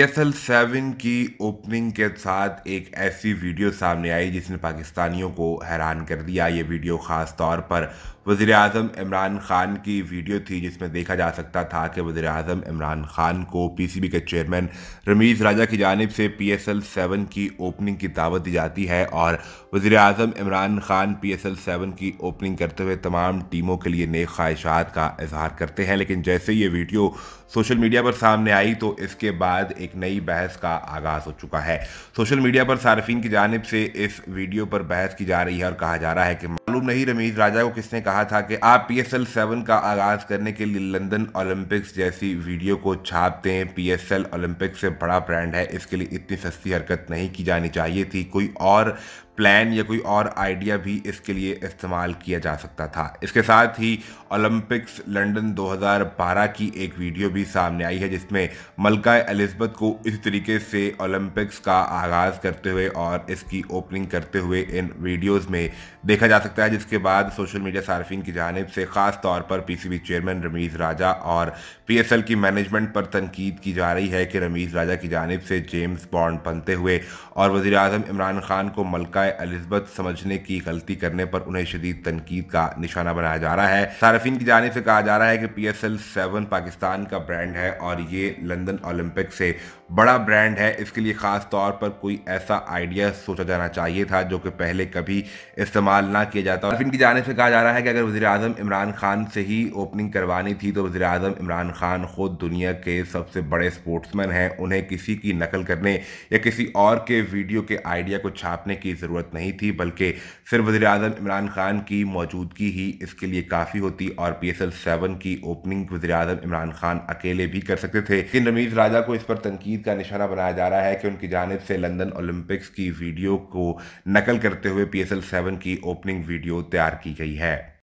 P S L seven की opening के साथ एक ऐसी वीडियो सामने आई जिसने पाकिस्तानियों को हैरान कर दिया ये वीडियो ख़ास तौर पर वजीर अजम इमरान ख़ान की वीडियो थी जिसमें देखा जा सकता था कि वज़ी अजम इमरान ख़ान को पी सी बी के चेयरमैन रमीज़ राजा की जानब से पी एस एल सेवन की ओपनिंग की दावत दी जाती है और वज़ी अजम Imran Khan P S L seven की ओपनिंग करते हुए तमाम टीमों के लिए नए ख्वाहिशात का इजहार करते हैं लेकिन जैसे ये वीडियो सोशल मीडिया पर सामने आई तो इसके बाद एक एक नई बहस का आगाज हो चुका है सोशल मीडिया पर सार्फिन की जानब से इस वीडियो पर बहस की जा रही है और कहा जा रहा है कि मालूम नहीं रमेश राजा को किसने कहा था कि आप पी एस एल सेवन का आगाज करने के लिए लंदन ओलंपिक्स जैसी वीडियो को छापते हैं पी एस एल ओलंपिक्स से बड़ा ब्रांड है इसके लिए इतनी सस्ती हरकत नहीं की जानी चाहिए थी कोई और प्लान या कोई और आइडिया भी इसके लिए इस्तेमाल किया जा सकता था इसके साथ ही ओलंपिक्स लंदन 2012 की एक वीडियो भी सामने आई है जिसमें मलका एलिजबथ को इस तरीके से ओलंपिक्स का आगाज़ करते हुए और इसकी ओपनिंग करते हुए इन वीडियोस में देखा जा सकता है जिसके बाद सोशल मीडिया सार्फिन की जानब से ख़ास तौर पर पी चेयरमैन रमीज़ राजा और पी की मैनेजमेंट पर तनकीद की जा रही है कि रमीज़ राजा की जानब से जेम्स बॉन्ड बनते हुए और वज़ी इमरान खान को मलका बजाय अलजबत समझने की गलती करने पर उन्हें शदीद तनकीद का निशाना बनाया जा रहा है सार्फिन की जानब से कहा जा रहा है कि P S L seven Pakistan का ब्रांड है और ये लंदन ओलंपिक से बड़ा ब्रांड है इसके लिए ख़ास तौर पर कोई ऐसा आइडिया सोचा जाना चाहिए था जो कि पहले कभी इस्तेमाल ना किया जाता और इनकी जाने से कहा जा रहा है कि अगर वजी अजम इमरान खान से ही ओपनिंग करवानी थी तो वजी अजम इमरान खान खुद दुनिया के सबसे बड़े स्पोर्ट्समैन हैं उन्हें किसी की नकल करने या किसी और के वीडियो के आइडिया को छापने की ज़रूरत ज़रूरत नहीं थी बल्कि सिर्फ वजी अजम इमरान खान की मौजूदगी ही इसके लिए काफ़ी होती और पी एस एल सेवन की ओपनिंग वजी अजम इमरान खान अकेले भी कर सकते थे लेकिन रमीज़ राजा को इस पर तनकीद का निशाना बनाया जा रहा है कि उनकी जानब से लंदन ओलंपिक्स की वीडियो को नकल करते हुए पी एस एल सेवन की ओपनिंग वीडियो तैयार की गई है